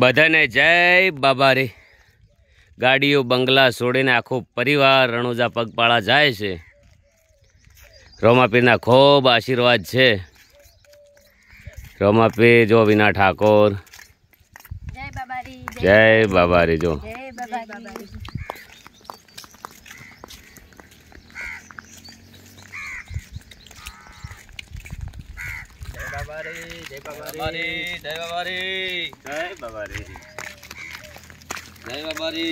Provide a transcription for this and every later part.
બધાને જય બાબા રે ગાડીઓ બંગલા છોડીને આખો પરિવાર રણુજા પગપાળા જાય છે રોમાપીરના ખૂબ આશીર્વાદ છે રોમાપીર જો વિના ઠાકોર જય બાબા બાબારી જો બાબા રે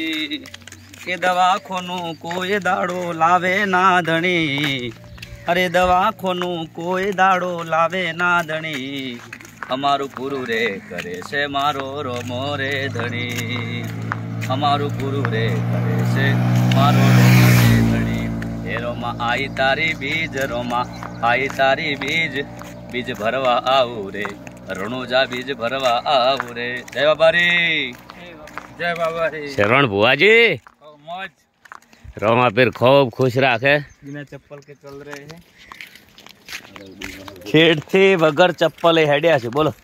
જય દવાખોનું કોઈ દાડો લાવે ના ધણી અરે દવાખોનું કોઈ દાડો લાવે ના ધણી અમારું ગુરુ રે કરે છે મારો રોમો રે ધણી અમારું ગુરુ રે કરે છે મારો રોમો રે ધણી હે રોમા આઈ તારી બીજ રોમા આઈ તારી બીજ બીજ ભરવા આવું રે રણુજા બીજ ભરવા આવું રે જય બાબારી જય બાબારી શરણ ભુવાજી મોજ પીર ખૂબ ખુશ રાખે બિના ચપ્પલ કે ચલ રહે છે ખેડથી વગર ચપ્પલ હેડ્યા છે બોલો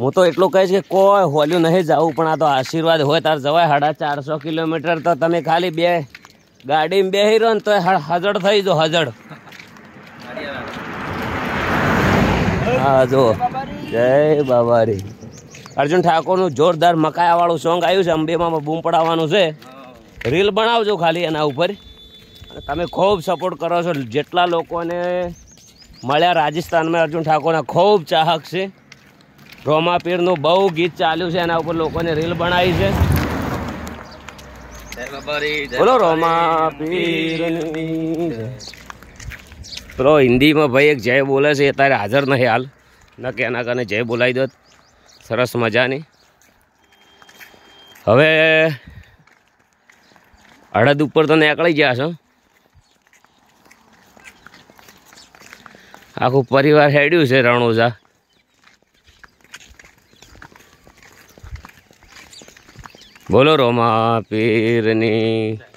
હું તો એટલું કહીશ કે કોઈ હોલ્યું નહીં જવું પણ આ તો આશીર્વાદ હોય તાર જવાય સાડા ચારસો કિલોમીટર તો તમે ખાલી બે ગાડીમાં બે હીરો ને તો હજડ થઈ જો હજડ હા જો જય બાબારી અર્જુન ઠાકોરનું જોરદાર મકાયાવાળું સોંગ આવ્યું છે અંબેમાં બૂમ પડાવવાનું છે રીલ બનાવજો ખાલી એના ઉપર તમે ખૂબ સપોર્ટ કરો છો જેટલા લોકોને મળ્યા રાજસ્થાનમાં અર્જુન ઠાકોરના ખૂબ ચાહક છે રોમા પીરનું બહુ ગીત ચાલ્યું છે એના ઉપર લોકોને રીલ બનાવી છે બોલો રોમા પીર પેલો હિન્દીમાં ભાઈ એક જય બોલે છે અત્યારે હાજર નથી હાલ ન કે એના કારણે જય બોલાવી દો સરસ મજાની હવે અડદ ઉપર તો નીકળી ગયા છો આખું પરિવાર હેડ્યું છે રણોજા બોલો રોમા પીરની